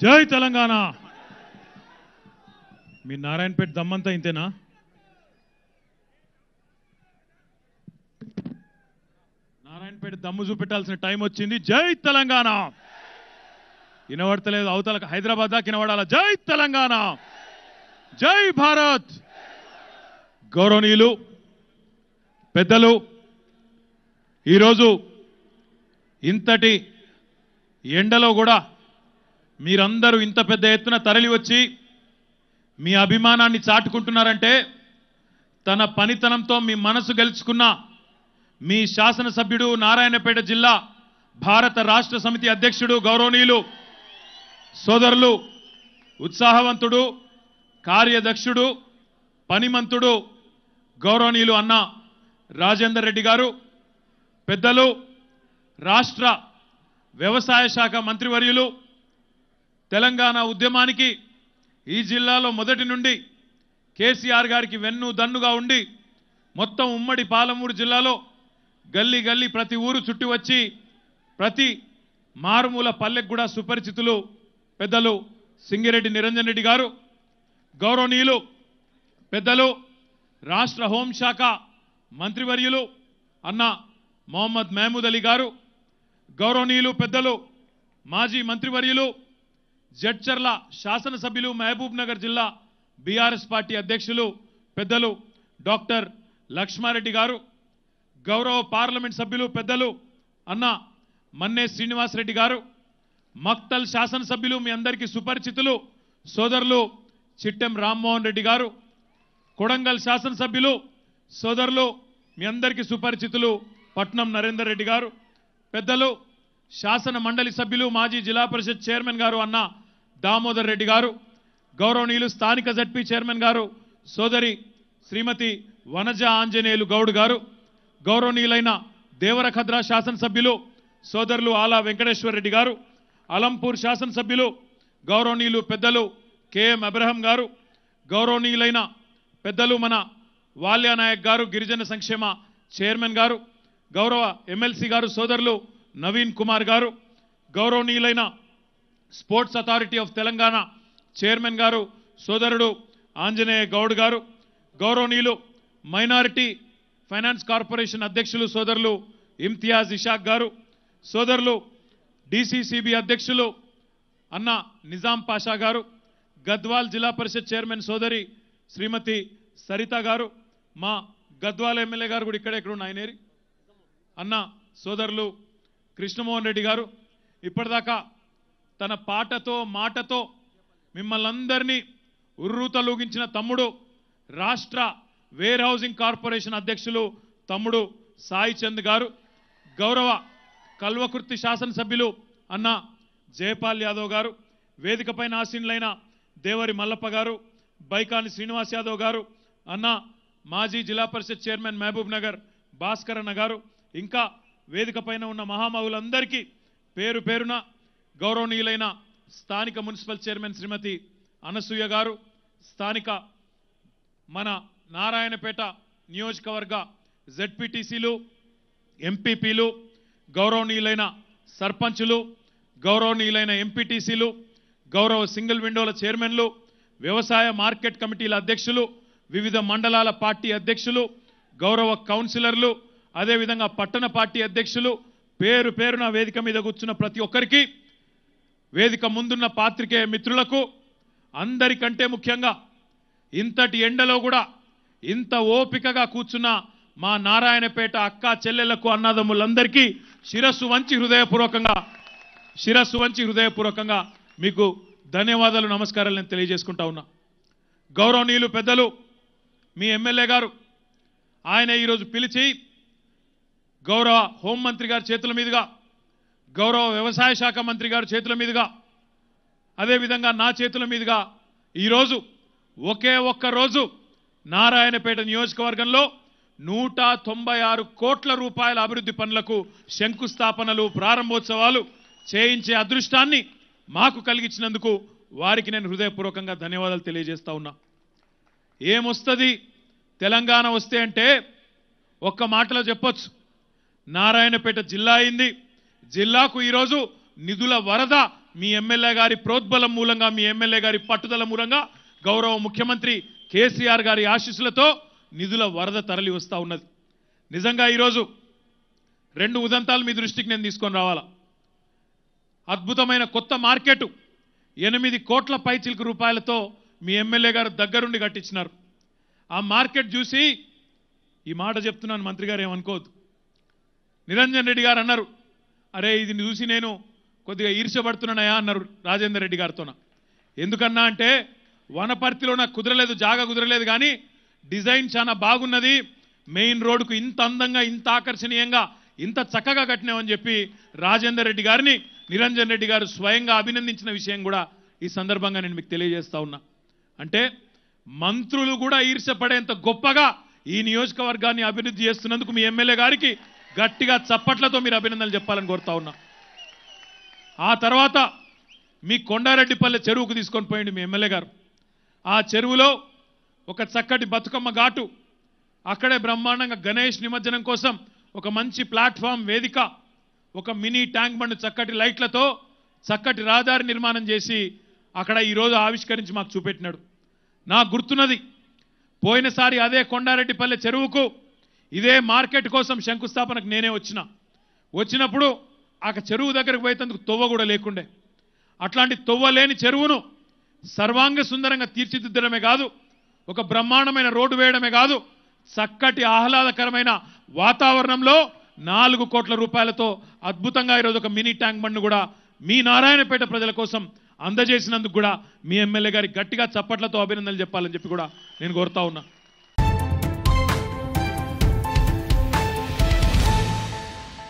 జై తెలంగాణ మీ నారాయణపేట దమ్మంతా ఇంతేనా నారాయణపేట దమ్ము చూపెట్టాల్సిన టైం వచ్చింది జై తెలంగాణ వినబడతలేదు అవతల హైదరాబాద్ దాకా వినబడాల జై తెలంగాణ జై భారత్ గౌరవనీయులు పెద్దలు ఈరోజు ఇంతటి ఎండలో కూడా మీరందరూ ఇంత పెద్ద ఎత్తున తరలి వచ్చి మీ అభిమానాన్ని చాటుకుంటున్నారంటే తన పనితనంతో మీ మనసు గెలుచుకున్న మీ శాసనసభ్యుడు నారాయణపేట జిల్లా భారత రాష్ట్ర సమితి అధ్యక్షుడు గౌరవనీయులు సోదరులు ఉత్సాహవంతుడు కార్యదక్షుడు పనిమంతుడు గౌరవనీయులు అన్న రాజేందర్ రెడ్డి గారు పెద్దలు రాష్ట్ర వ్యవసాయ శాఖ మంత్రివర్యులు తెలంగాణ ఉద్యమానికి ఈ జిల్లాలో మొదటి నుండి కేసీఆర్ గారికి వెన్ను దన్నుగా ఉండి మొత్తం ఉమ్మడి పాలమూరు జిల్లాలో గల్లీ గల్లీ ప్రతి ఊరు చుట్టి వచ్చి ప్రతి మారుమూల పల్లెకు కూడా సుపరిచితులు పెద్దలు సింగిరెడ్డి నిరంజన్ రెడ్డి గారు గౌరవనీయులు పెద్దలు రాష్ట్ర హోంశాఖ మంత్రివర్యులు అన్న మొహమ్మద్ మహమూద్ అలీ గారు గౌరవనీయులు పెద్దలు మాజీ మంత్రివర్యులు జడ్చర్ల శాసనసభ్యులు మహబూబ్ నగర్ జిల్లా బీఆర్ఎస్ పార్టీ అధ్యక్షులు పెద్దలు డాక్టర్ లక్ష్మారెడ్డి గారు గౌరవ పార్లమెంట్ సభ్యులు పెద్దలు అన్న మన్నే శ్రీనివాసరెడ్డి గారు మక్తల్ శాసనసభ్యులు మీ అందరికీ సుపరిచితులు సోదరులు చిట్టెం రామ్మోహన్ రెడ్డి గారు కొడంగల్ శాసనసభ్యులు సోదరులు మీ అందరికీ సుపరిచితులు పట్నం నరేందర్ రెడ్డి గారు పెద్దలు శాసన మండలి సభ్యులు మాజీ జిల్లా పరిషత్ చైర్మన్ గారు అన్న దామోదర్ రెడ్డి గారు గౌరవనీయులు స్థానిక జడ్పీ చైర్మన్ గారు సోదరి శ్రీమతి వనజ ఆంజనేయులు గౌడ్ గారు గౌరవనీయులైన దేవరఖద్రా శాసనసభ్యులు సోదరులు ఆలా వెంకటేశ్వర రెడ్డి గారు అలంపూర్ శాసనసభ్యులు గౌరవనీయులు పెద్దలు కెఎం అబ్రహం గారు గౌరవనీయులైన పెద్దలు మన వాల్యానాయక్ గారు గిరిజన సంక్షేమ చైర్మన్ గారు గౌరవ ఎమ్మెల్సీ గారు సోదరులు నవీన్ కుమార్ గారు గౌరవనీయులైన sports authority of Telangana chairman గారు సోదరుడు ఆంజనేయ గౌడ్ గారు గౌరవనీయులు మైనారిటీ ఫైనాన్స్ కార్పొరేషన్ అధ్యక్షులు సోదరులు ఇమ్తియాజ్ ఇషాక్ గారు సోదరులు డిసిసిబి అధ్యక్షులు అన్న నిజాం పాషా గారు గద్వాల్ జిల్లా పరిషత్ చైర్మన్ సోదరి శ్రీమతి సరిత గారు మా గద్వాల్ ఎమ్మెల్యే గారు కూడా ఇక్కడ ఇక్కడ ఉన్నాయనేరి అన్న సోదరులు కృష్ణమోహన్ రెడ్డి గారు ఇప్పటిదాకా తన పాటతో మాటతో మిమ్మల్ని అందరినీ ఉర్రూతలూగించిన తమ్ముడు రాష్ట్ర వేర్ హౌసింగ్ కార్పొరేషన్ అధ్యక్షులు తమ్ముడు సాయి చంద్ గారు గౌరవ కల్వకుర్తి శాసనసభ్యులు అన్న జయపాల్ యాదవ్ గారు వేదికపైన ఆసీనులైన దేవరి మల్లప్ప గారు బైకాని శ్రీనివాస్ యాదవ్ గారు అన్న మాజీ జిల్లా పరిషత్ చైర్మన్ మహబూబ్ నగర్ భాస్కర్ అన్న గారు ఇంకా వేదికపైన ఉన్న మహామహులందరికీ పేరు పేరున గౌరవనీయులైన స్థానిక మున్సిపల్ చైర్మన్ శ్రీమతి అనసూయ గారు స్థానిక మన నారాయణపేట నియోజకవర్గ జెడ్పీటీసీలు ఎంపీపీలు గౌరవనీయులైన సర్పంచులు గౌరవనీయులైన ఎంపీటీసీలు గౌరవ సింగిల్ విండోల చైర్మన్లు వ్యవసాయ మార్కెట్ కమిటీల అధ్యక్షులు వివిధ మండలాల పార్టీ అధ్యక్షులు గౌరవ కౌన్సిలర్లు అదేవిధంగా పట్టణ పార్టీ అధ్యక్షులు పేరు పేరున వేదిక మీద కూర్చున్న ప్రతి ఒక్కరికి వేదిక ముందున్న పాత్రికేయ మిత్రులకు అందరికంటే ముఖ్యంగా ఇంతటి ఎండలో కూడా ఇంత ఓపికగా కూర్చున్న మా నారాయణపేట అక్క చెల్లెలకు అన్నదమ్ములందరికీ శిరస్సు వంచి హృదయపూర్వకంగా శిరస్సు వంచి హృదయపూర్వకంగా మీకు ధన్యవాదాలు నమస్కారాలు నేను తెలియజేసుకుంటా ఉన్నా గౌరవనీయులు పెద్దలు మీ ఎమ్మెల్యే గారు ఆయన ఈరోజు పిలిచి గౌరవ హోంమంత్రి గారి చేతుల మీదుగా గౌరవ వ్యవసాయ శాఖ మంత్రి గారి చేతుల మీదుగా అదేవిధంగా నా చేతుల మీదుగా ఈరోజు ఒకే ఒక్క రోజు నారాయణపేట నియోజకవర్గంలో నూట తొంభై ఆరు కోట్ల రూపాయల అభివృద్ధి పనులకు శంకుస్థాపనలు ప్రారంభోత్సవాలు చేయించే అదృష్టాన్ని మాకు కలిగించినందుకు వారికి నేను హృదయపూర్వకంగా ధన్యవాదాలు తెలియజేస్తా ఉన్నా ఏమొస్తుంది తెలంగాణ వస్తే అంటే ఒక్క మాటలో చెప్పొచ్చు నారాయణపేట జిల్లా అయింది జిల్లాకు ఈరోజు నిధుల వరద మీ ఎమ్మెల్యే గారి ప్రోద్బలం మూలంగా మీ ఎమ్మెల్యే గారి పట్టుదల మూలంగా గౌరవ ముఖ్యమంత్రి కేసీఆర్ గారి ఆశీస్సులతో నిధుల వరద తరలి వస్తూ ఉన్నది నిజంగా ఈరోజు రెండు ఉదంతాలు మీ దృష్టికి నేను తీసుకొని రావాలా అద్భుతమైన కొత్త మార్కెట్ ఎనిమిది కోట్ల పైచిలకు రూపాయలతో మీ ఎమ్మెల్యే గారు దగ్గరుండి కట్టించినారు ఆ మార్కెట్ చూసి ఈ మాట చెప్తున్నాను మంత్రి గారు ఏమనుకోవద్దు నిరంజన్ రెడ్డి గారు అన్నారు అరే ఇది చూసి నేను కొద్దిగా ఈర్షపడుతున్నానయా అన్నారు రాజేందర్ రెడ్డి గారితో ఎందుకన్నా అంటే వనపర్తిలో నాకు కుదరలేదు జాగా కుదరలేదు కానీ డిజైన్ చాలా బాగున్నది మెయిన్ రోడ్డుకు ఇంత అందంగా ఇంత ఆకర్షణీయంగా ఇంత చక్కగా కట్టినామని చెప్పి రాజేందర్ రెడ్డి గారిని నిరంజన్ రెడ్డి గారు స్వయంగా అభినందించిన విషయం కూడా ఈ సందర్భంగా నేను మీకు తెలియజేస్తా ఉన్నా అంటే మంత్రులు కూడా ఈర్షపడేంత గొప్పగా ఈ నియోజకవర్గాన్ని అభివృద్ధి చేస్తున్నందుకు మీ ఎమ్మెల్యే గారికి గట్టిగా చప్పట్లతో మీరు అభినందనలు చెప్పాలని కోరుతా ఉన్నా ఆ తర్వాత మీ కొండారెడ్డిపల్లె చెరువుకు తీసుకొని పోయింది మీ ఎమ్మెల్యే గారు ఆ చెరువులో ఒక చక్కటి బతుకమ్మ ఘాటు అక్కడే బ్రహ్మాండంగా గణేష్ నిమజ్జనం కోసం ఒక మంచి ప్లాట్ఫామ్ వేదిక ఒక మినీ ట్యాంక్ బండ్ చక్కటి లైట్లతో చక్కటి రహదారి నిర్మాణం చేసి అక్కడ ఈరోజు ఆవిష్కరించి మాకు చూపెట్టినాడు నాకు గుర్తున్నది పోయినసారి అదే కొండారెడ్డిపల్లె చెరువుకు ఇదే మార్కెట్ కోసం శంకుస్థాపనకు నేనే వచ్చిన వచ్చినప్పుడు ఆ చెరువు దగ్గరకు పోయేందుకు తొవ్వ కూడా లేకుండే అట్లాంటి తొవ్వ లేని చెరువును సర్వాంగ సుందరంగా తీర్చిదిద్దడమే కాదు ఒక బ్రహ్మాండమైన రోడ్డు వేయడమే కాదు చక్కటి ఆహ్లాదకరమైన వాతావరణంలో నాలుగు కోట్ల రూపాయలతో అద్భుతంగా ఈరోజు ఒక మినీ ట్యాంక్ బండ్ను కూడా మీ నారాయణపేట ప్రజల కోసం అందజేసినందుకు కూడా మీ ఎమ్మెల్యే గారి గట్టిగా చప్పట్లతో అభినందనలు చెప్పాలని చెప్పి కూడా నేను కోరుతా ఉన్నా